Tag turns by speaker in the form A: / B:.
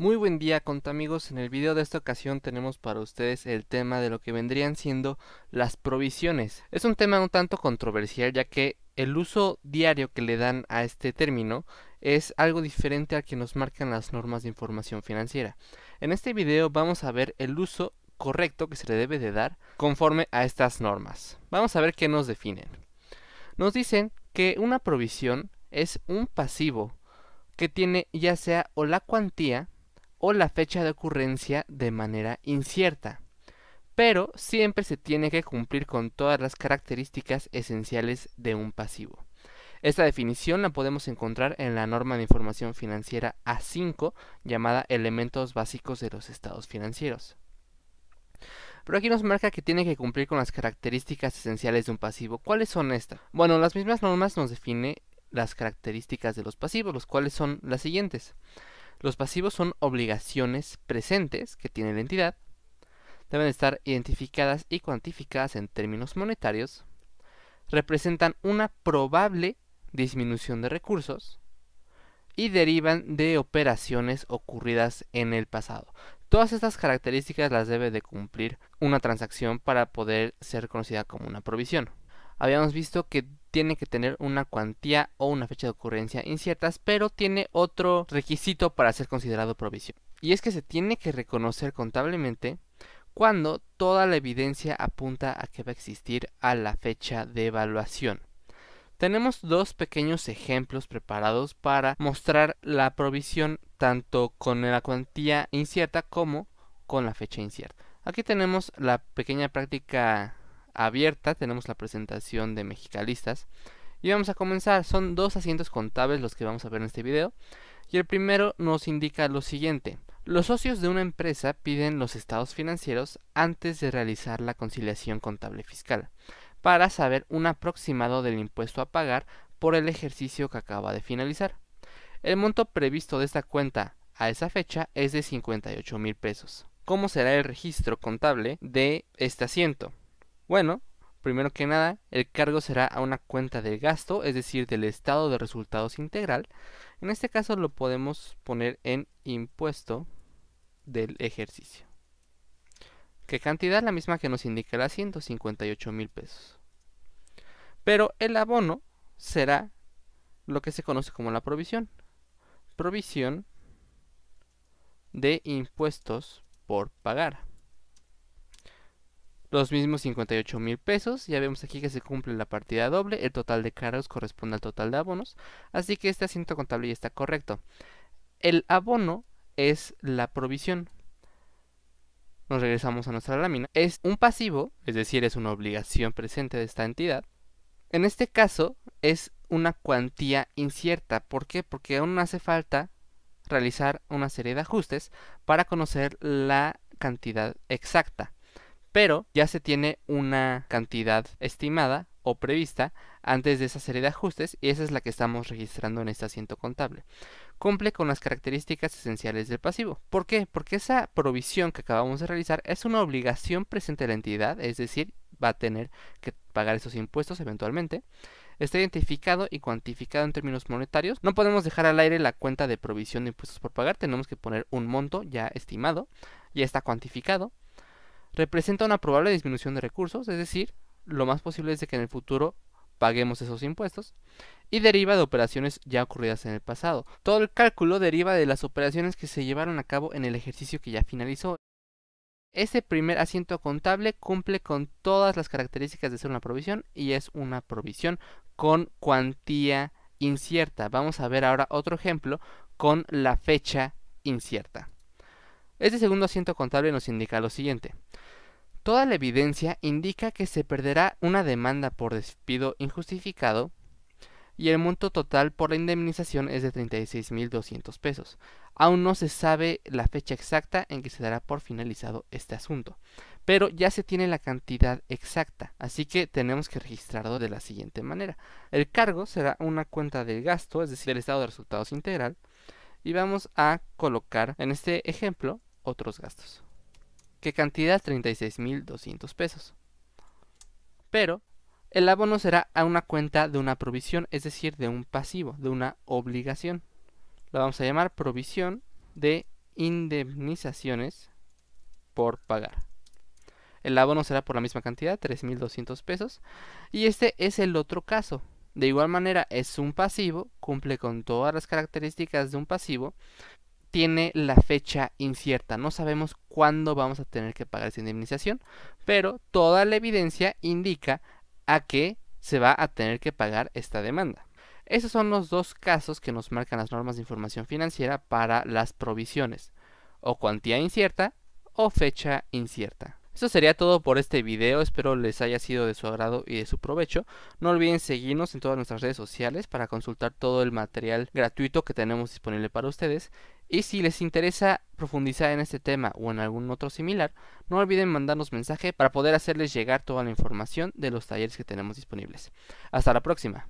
A: Muy buen día amigos. en el video de esta ocasión tenemos para ustedes el tema de lo que vendrían siendo las provisiones. Es un tema un tanto controversial ya que el uso diario que le dan a este término es algo diferente al que nos marcan las normas de información financiera. En este video vamos a ver el uso correcto que se le debe de dar conforme a estas normas. Vamos a ver qué nos definen. Nos dicen que una provisión es un pasivo que tiene ya sea o la cuantía o la fecha de ocurrencia de manera incierta, pero siempre se tiene que cumplir con todas las características esenciales de un pasivo. Esta definición la podemos encontrar en la norma de información financiera A5 llamada Elementos básicos de los estados financieros. Pero aquí nos marca que tiene que cumplir con las características esenciales de un pasivo. ¿Cuáles son estas? Bueno, las mismas normas nos define las características de los pasivos, los cuales son las siguientes. Los pasivos son obligaciones presentes que tiene la entidad. Deben estar identificadas y cuantificadas en términos monetarios. Representan una probable disminución de recursos y derivan de operaciones ocurridas en el pasado. Todas estas características las debe de cumplir una transacción para poder ser conocida como una provisión. Habíamos visto que tiene que tener una cuantía o una fecha de ocurrencia inciertas, pero tiene otro requisito para ser considerado provisión. Y es que se tiene que reconocer contablemente cuando toda la evidencia apunta a que va a existir a la fecha de evaluación. Tenemos dos pequeños ejemplos preparados para mostrar la provisión tanto con la cuantía incierta como con la fecha incierta. Aquí tenemos la pequeña práctica abierta tenemos la presentación de mexicalistas. Y vamos a comenzar, son dos asientos contables los que vamos a ver en este video. Y el primero nos indica lo siguiente. Los socios de una empresa piden los estados financieros antes de realizar la conciliación contable fiscal, para saber un aproximado del impuesto a pagar por el ejercicio que acaba de finalizar. El monto previsto de esta cuenta a esa fecha es de 58 mil pesos. ¿Cómo será el registro contable de este asiento? Bueno, primero que nada, el cargo será a una cuenta de gasto, es decir, del estado de resultados integral. En este caso lo podemos poner en impuesto del ejercicio. ¿Qué cantidad? La misma que nos indicará 158 mil pesos. Pero el abono será lo que se conoce como la provisión. Provisión de impuestos por pagar los mismos 58 mil pesos. Ya vemos aquí que se cumple la partida doble. El total de cargos corresponde al total de abonos. Así que este asiento contable ya está correcto. El abono es la provisión. Nos regresamos a nuestra lámina. Es un pasivo, es decir, es una obligación presente de esta entidad. En este caso es una cuantía incierta. ¿Por qué? Porque aún hace falta realizar una serie de ajustes para conocer la cantidad exacta pero ya se tiene una cantidad estimada o prevista antes de esa serie de ajustes y esa es la que estamos registrando en este asiento contable. Cumple con las características esenciales del pasivo. ¿Por qué? Porque esa provisión que acabamos de realizar es una obligación presente de la entidad, es decir, va a tener que pagar esos impuestos eventualmente. Está identificado y cuantificado en términos monetarios. No podemos dejar al aire la cuenta de provisión de impuestos por pagar, tenemos que poner un monto ya estimado, ya está cuantificado representa una probable disminución de recursos, es decir, lo más posible es de que en el futuro paguemos esos impuestos, y deriva de operaciones ya ocurridas en el pasado. Todo el cálculo deriva de las operaciones que se llevaron a cabo en el ejercicio que ya finalizó. Este primer asiento contable cumple con todas las características de ser una provisión y es una provisión con cuantía incierta. Vamos a ver ahora otro ejemplo con la fecha incierta. Este segundo asiento contable nos indica lo siguiente. Toda la evidencia indica que se perderá una demanda por despido injustificado y el monto total por la indemnización es de 36.200 pesos. Aún no se sabe la fecha exacta en que se dará por finalizado este asunto, pero ya se tiene la cantidad exacta, así que tenemos que registrarlo de la siguiente manera. El cargo será una cuenta del gasto, es decir, del estado de resultados integral, y vamos a colocar en este ejemplo otros gastos. ¿Qué cantidad? 36.200 pesos. Pero el abono será a una cuenta de una provisión, es decir, de un pasivo, de una obligación. La vamos a llamar provisión de indemnizaciones por pagar. El abono será por la misma cantidad, 3.200 pesos. Y este es el otro caso. De igual manera, es un pasivo, cumple con todas las características de un pasivo, tiene la fecha incierta. No sabemos cuándo vamos a tener que pagar esa indemnización, pero toda la evidencia indica a que se va a tener que pagar esta demanda. Esos son los dos casos que nos marcan las normas de información financiera para las provisiones, o cuantía incierta o fecha incierta. Eso sería todo por este video, espero les haya sido de su agrado y de su provecho. No olviden seguirnos en todas nuestras redes sociales para consultar todo el material gratuito que tenemos disponible para ustedes y si les interesa profundizar en este tema o en algún otro similar, no olviden mandarnos mensaje para poder hacerles llegar toda la información de los talleres que tenemos disponibles. Hasta la próxima.